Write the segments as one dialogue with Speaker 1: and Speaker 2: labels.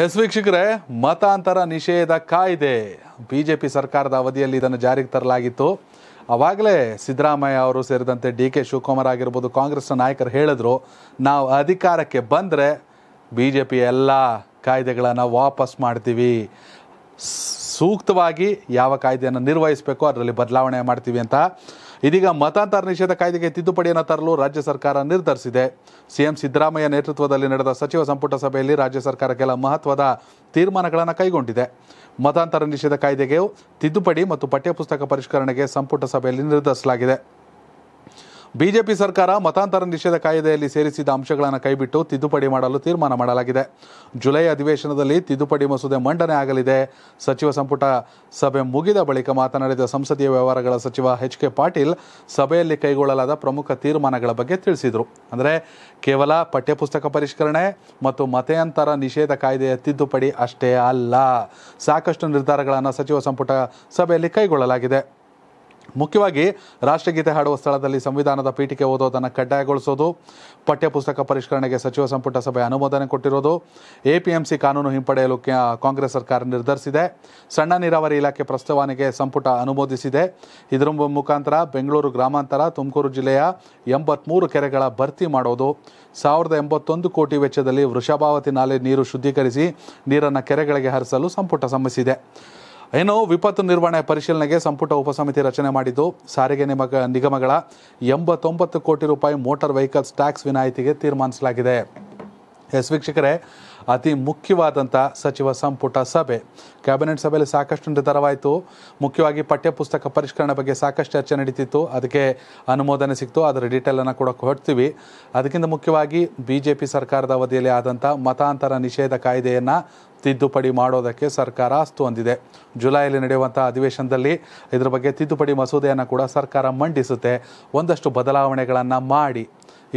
Speaker 1: S ವೀಕ್ಷಕರೇ ಮತಾಂತರ ನಿಷೇಧ ಕಾಯ್ದೆ ಬಿ ಜೆ ಪಿ ಸರ್ಕಾರದ ಅವಧಿಯಲ್ಲಿ ಇದನ್ನು ಜಾರಿಗೆ ತರಲಾಗಿತ್ತು ಅವಾಗಲೇ ಸಿದ್ದರಾಮಯ್ಯ ಅವರು ಸೇರಿದಂತೆ ಡಿ ಕೆ ಶಿವಕುಮಾರ್ ಆಗಿರ್ಬೋದು ಕಾಂಗ್ರೆಸ್ನ ನಾಯಕರು ಹೇಳಿದ್ರು ನಾವು ಅಧಿಕಾರಕ್ಕೆ ಬಂದರೆ ಬಿ ಜೆ ಪಿ ಎಲ್ಲ ಕಾಯ್ದೆಗಳನ್ನು ವಾಪಸ್ ಮಾಡ್ತೀವಿ ಸೂಕ್ತವಾಗಿ ಯಾವ ಕಾಯ್ದೆಯನ್ನು ನಿರ್ವಹಿಸಬೇಕು ಅದರಲ್ಲಿ ಬದಲಾವಣೆ ಮಾಡ್ತೀವಿ ಅಂತ ಇದೀಗ ಮತಾಂತರ ನಿಷೇಧ ಕಾಯ್ದೆಗೆ ತಿದ್ದುಪಡಿಯನ್ನು ತರಲು ರಾಜ್ಯ ಸರ್ಕಾರ ನಿರ್ಧರಿಸಿದೆ ಸಿಎಂ ಸಿದ್ದರಾಮಯ್ಯ ನೇತೃತ್ವದಲ್ಲಿ ನಡೆದ ಸಚಿವ ಸಂಪುಟ ಸಭೆಯಲ್ಲಿ ರಾಜ್ಯ ಸರ್ಕಾರ ಕೆಲ ಮಹತ್ವದ ತೀರ್ಮಾನಗಳನ್ನು ಕೈಗೊಂಡಿದೆ ಮತಾಂತರ ನಿಷೇಧ ಕಾಯ್ದೆಗೆ ತಿದ್ದುಪಡಿ ಮತ್ತು ಪಠ್ಯಪುಸ್ತಕ ಪರಿಷ್ಕರಣೆಗೆ ಸಂಪುಟ ಸಭೆಯಲ್ಲಿ ನಿರ್ಧರಿಸಲಾಗಿದೆ ಬಿಜೆಪಿ ಸರ್ಕಾರ ಮತಾಂತರ ನಿಷೇಧ ಕಾಯ್ದೆಯಲ್ಲಿ ಸೇರಿಸಿದ ಅಂಶಗಳನ್ನು ಕೈಬಿಟ್ಟು ತಿದ್ದುಪಡಿ ಮಾಡಲು ತೀರ್ಮಾನ ಮಾಡಲಾಗಿದೆ ಜುಲೈ ಅಧಿವೇಶನದಲ್ಲಿ ತಿದ್ದುಪಡಿ ಮಸೂದೆ ಮಂಡನೆ ಆಗಲಿದೆ ಸಚಿವ ಸಂಪುಟ ಸಭೆ ಮುಗಿದ ಬಳಿಕ ಮಾತನಾಡಿದ ಸಂಸದೀಯ ವ್ಯವಹಾರಗಳ ಸಚಿವ ಎಚ್ ಕೆ ಪಾಟೀಲ್ ಸಭೆಯಲ್ಲಿ ಕೈಗೊಳ್ಳಲಾದ ಪ್ರಮುಖ ತೀರ್ಮಾನಗಳ ಬಗ್ಗೆ ತಿಳಿಸಿದರು ಅಂದರೆ ಕೇವಲ ಪಠ್ಯಪುಸ್ತಕ ಪರಿಷ್ಕರಣೆ ಮತ್ತು ಮತಾಂತರ ನಿಷೇಧ ಕಾಯ್ದೆಯ ತಿದ್ದುಪಡಿ ಅಷ್ಟೇ ಅಲ್ಲ ಸಾಕಷ್ಟು ನಿರ್ಧಾರಗಳನ್ನು ಸಚಿವ ಸಂಪುಟ ಸಭೆಯಲ್ಲಿ ಕೈಗೊಳ್ಳಲಾಗಿದೆ ಮುಖ್ಯವಾಗಿ ರಾಷ್ಟ್ರಗೀತೆ ಹಾಡುವ ಸ್ಥಳದಲ್ಲಿ ಸಂವಿಧಾನದ ಪೀಠಿಕೆ ಓದೋದನ್ನು ಕಡ್ಡಾಯಗೊಳಿಸೋದು ಪಠ್ಯಪುಸ್ತಕ ಪರಿಷ್ಕರಣೆಗೆ ಸಚಿವ ಸಂಪುಟ ಸಭೆ ಅನುಮೋದನೆ ಕೊಟ್ಟಿರೋದು ಎಪಿಎಂಸಿ ಕಾನೂನು ಹಿಂಪಡೆಯಲು ಕಾಂಗ್ರೆಸ್ ಸರ್ಕಾರ ನಿರ್ಧರಿಸಿದೆ ಸಣ್ಣ ನೀರಾವರಿ ಇಲಾಖೆ ಪ್ರಸ್ತಾವನೆಗೆ ಸಂಪುಟ ಅನುಮೋದಿಸಿದೆ ಇದರ ಮುಖಾಂತರ ಬೆಂಗಳೂರು ಗ್ರಾಮಾಂತರ ತುಮಕೂರು ಜಿಲ್ಲೆಯ ಎಂಬತ್ಮೂರು ಕೆರೆಗಳ ಭರ್ತಿ ಮಾಡೋದು ಸಾವಿರದ ಎಂಬತ್ತೊಂದು ಕೋಟಿ ವೆಚ್ಚದಲ್ಲಿ ವೃಷಭಾವತಿ ನಾಲೆ ನೀರು ಶುದ್ಧೀಕರಿಸಿ ನೀರನ್ನು ಕೆರೆಗಳಿಗೆ ಹರಿಸಲು ಸಂಪುಟ ಸಮ್ಮತಿಸಿದೆ ಏನು ವಿಪತ್ತು ನಿರ್ವಹಣೆ ಪರಿಶೀಲನೆಗೆ ಸಂಪುಟ ಉಪಸಮಿತಿ ರಚನೆ ಮಾಡಿದ್ದು ಸಾರಿಗೆ ನಿಮಗ ನಿಗಮಗಳ ಎಂಬತ್ತೊಂಬತ್ತು ಕೋಟಿ ರೂಪಾಯಿ ಮೋಟಾರ್ ವೆಹಿಕಲ್ಸ್ ಟ್ಯಾಕ್ಸ್ ವಿನಾಯಿತಿಗೆ ತೀರ್ಮಾನಿಸಲಾಗಿದೆ ಎಸ್ ವೀಕ್ಷಕರೇ ಅತಿ ಮುಖ್ಯವಾದಂಥ ಸಚಿವ ಸಂಪುಟ ಸಭೆ ಕ್ಯಾಬಿನೆಟ್ ಸಭೆಯಲ್ಲಿ ಸಾಕಷ್ಟು ನಿರ್ಧಾರವಾಯಿತು ಮುಖ್ಯವಾಗಿ ಪಠ್ಯಪುಸ್ತಕ ಪರಿಷ್ಕರಣೆ ಬಗ್ಗೆ ಸಾಕಷ್ಟು ಚರ್ಚೆ ನಡೀತಿತ್ತು ಅದಕ್ಕೆ ಅನುಮೋದನೆ ಸಿಕ್ತು ಅದರ ಡೀಟೇಲನ್ನು ಕೂಡ ಕೊಡ್ತೀವಿ ಅದಕ್ಕಿಂತ ಮುಖ್ಯವಾಗಿ ಬಿ ಜೆ ಪಿ ಸರ್ಕಾರದ ಅವಧಿಯಲ್ಲಿ ಆದಂಥ ಮತಾಂತರ ನಿಷೇಧ ಕಾಯ್ದೆಯನ್ನು ತಿದ್ದುಪಡಿ ಮಾಡೋದಕ್ಕೆ ಸರ್ಕಾರ ಅಸ್ತು ಹೊಂದಿದೆ ಜುಲೈಯಲ್ಲಿ ನಡೆಯುವಂಥ ಅಧಿವೇಶನದಲ್ಲಿ ಇದರ ಬಗ್ಗೆ ತಿದ್ದುಪಡಿ ಮಸೂದೆಯನ್ನು ಕೂಡ ಸರ್ಕಾರ ಮಂಡಿಸುತ್ತೆ ಒಂದಷ್ಟು ಬದಲಾವಣೆಗಳನ್ನು ಮಾಡಿ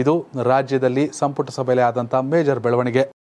Speaker 1: ಇದು ರಾಜ್ಯದಲ್ಲಿ ಸಂಪುಟ ಸಭೆಯಲ್ಲಿ ಆದಂಥ ಮೇಜರ್ ಬೆಳವಣಿಗೆ